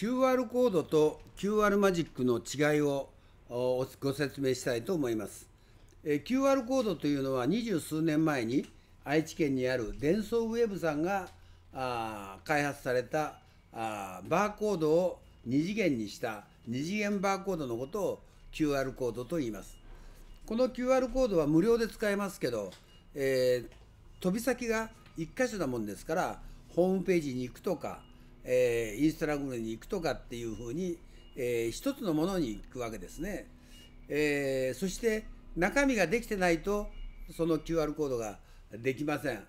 QR コードと QR マジックの違いをご説明したいと思います。QR コードというのは二十数年前に愛知県にあるデンソーウェブさんが開発されたバーコードを二次元にした二次元バーコードのことを QR コードと言います。この QR コードは無料で使えますけど、えー、飛び先が1箇所なもんですからホームページに行くとかえー、インスタグラムに行くとかっていうふうに、えー、一つのものに行くわけですね。えー、そして中身ができてないとその QR コードができません。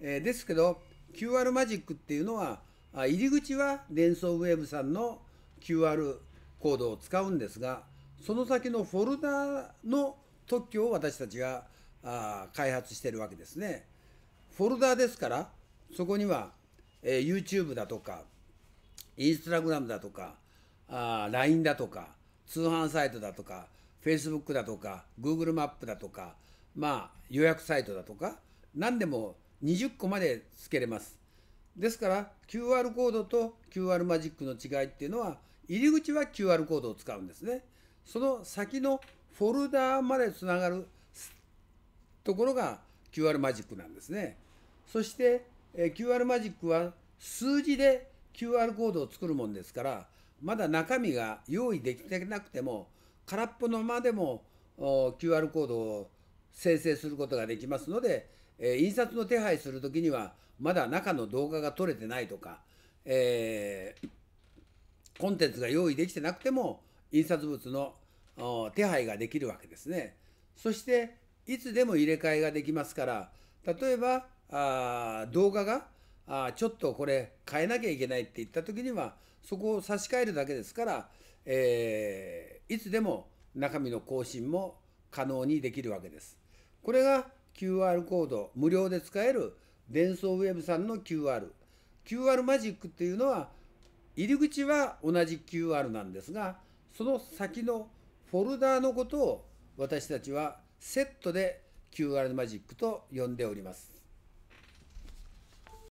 えー、ですけど QR マジックっていうのは入り口はデンソーウェーブさんの QR コードを使うんですがその先のフォルダーの特許を私たちがあ開発してるわけですね。フォルダーですからそこには、えー、YouTube だとかインスタグラムだとかあ LINE だとか通販サイトだとか Facebook だとか Google マップだとかまあ予約サイトだとか何でも20個までつけれます。ですから QR コードと QR マジックの違いっていうのは入り口は QR コードを使うんですね。その先のフォルダーまでつながるところが QR マジックなんですね。そして QR マジックは数字で QR コードを作るもんですからまだ中身が用意できてなくても空っぽのままでも QR コードを生成することができますので、え印刷の手配する時にはまだ中の動画が撮れてないとか、えー、コンテンツが用意できてなくても印刷物の手配ができるわけですね。そしていつでも入れ替えができますから例えばあ動画があちょっとこれ変えなきゃいけないって言った時にはそこを差し替えるだけですから、えー、いつでも中身の更新も可能にできるわけです。これが QR コード無料で使える伝送ウェブさんの QR。QR マジックっていうのは入り口は同じ QR なんですがその先のフォルダーのことを私たちはセットで QR マジックと呼んでおります。